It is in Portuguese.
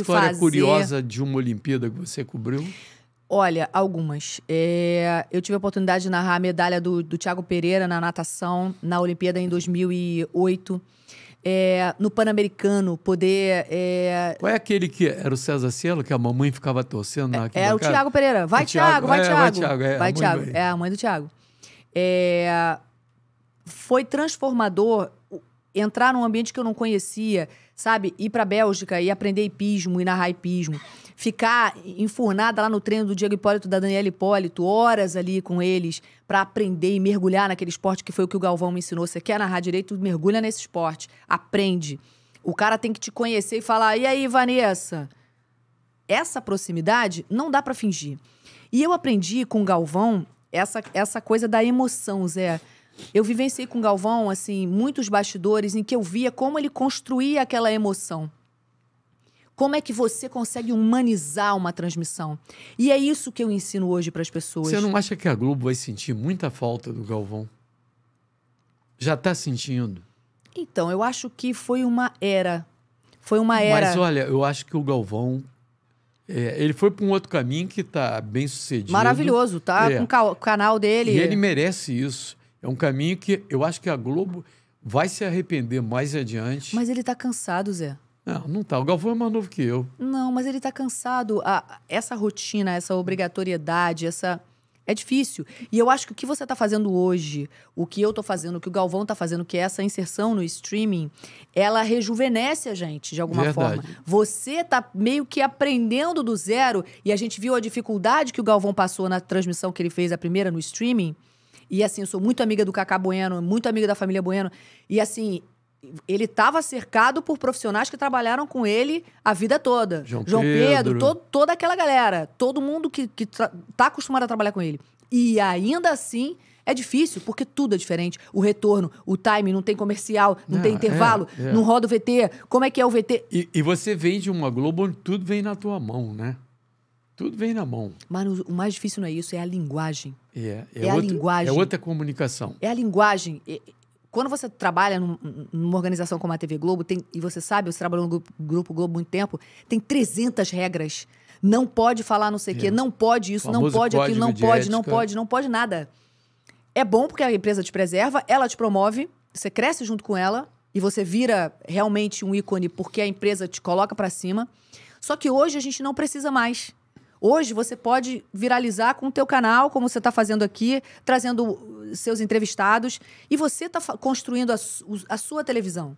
história fazer... curiosa de uma Olimpíada que você cobriu? Olha, algumas. É, eu tive a oportunidade de narrar a medalha do, do Thiago Pereira na natação, na Olimpíada em 2008. É, no Pan-Americano, poder. É... Qual é aquele que era o César Cielo, que a mamãe ficava torcendo É, é o Thiago Pereira. Vai, Thiago, é, vai, Thiago. É, vai, Thiago. É, a mãe do Thiago. É, foi transformador entrar num ambiente que eu não conhecia, sabe? Ir para Bélgica e aprender hipismo e narrar hipismo. Ficar enfurnada lá no treino do Diego Hipólito da Daniela Hipólito, horas ali com eles, para aprender e mergulhar naquele esporte que foi o que o Galvão me ensinou. Você quer narrar direito, mergulha nesse esporte. Aprende. O cara tem que te conhecer e falar: e aí, Vanessa? Essa proximidade não dá para fingir. E eu aprendi com o Galvão essa, essa coisa da emoção, Zé. Eu vivenciei com o Galvão, assim, muitos bastidores em que eu via como ele construía aquela emoção. Como é que você consegue humanizar uma transmissão? E é isso que eu ensino hoje para as pessoas. Você não acha que a Globo vai sentir muita falta do Galvão? Já está sentindo? Então, eu acho que foi uma era. Foi uma era. Mas olha, eu acho que o Galvão é, ele foi para um outro caminho que está bem sucedido. Maravilhoso, tá? É. Com o canal dele. E ele merece isso. É um caminho que eu acho que a Globo vai se arrepender mais adiante. Mas ele está cansado, Zé. Não, não tá. O Galvão é mais novo que eu. Não, mas ele está cansado. essa rotina, essa obrigatoriedade, essa. É difícil. E eu acho que o que você está fazendo hoje, o que eu estou fazendo, o que o Galvão está fazendo, que é essa inserção no streaming, ela rejuvenesce a gente, de alguma Verdade. forma. Você está meio que aprendendo do zero, e a gente viu a dificuldade que o Galvão passou na transmissão que ele fez, a primeira no streaming. E assim, eu sou muito amiga do Cacá Bueno, muito amiga da família Bueno. E assim, ele estava cercado por profissionais que trabalharam com ele a vida toda. João, João Pedro, Pedro todo, toda aquela galera, todo mundo que, que tá acostumado a trabalhar com ele. E ainda assim, é difícil, porque tudo é diferente. O retorno, o time não tem comercial, não, não tem ah, é, intervalo, é, é. não roda o VT. Como é que é o VT? E, e você vende uma Globo onde tudo vem na tua mão, né? Tudo vem na mão. Mas o mais difícil não é isso, é a linguagem. É, é, é outra, a é linguagem. É outra comunicação. É a linguagem. É, quando você trabalha numa organização como a TV Globo, tem, e você sabe, você trabalhou no grupo, Globo muito tempo, tem 300 regras. Não pode falar não sei o é. quê, não pode isso, não pode aquilo, não pode, não pode, não pode nada. É bom porque a empresa te preserva, ela te promove, você cresce junto com ela e você vira realmente um ícone porque a empresa te coloca para cima. Só que hoje a gente não precisa mais. Hoje você pode viralizar com o teu canal, como você está fazendo aqui, trazendo seus entrevistados e você está construindo a, a sua televisão.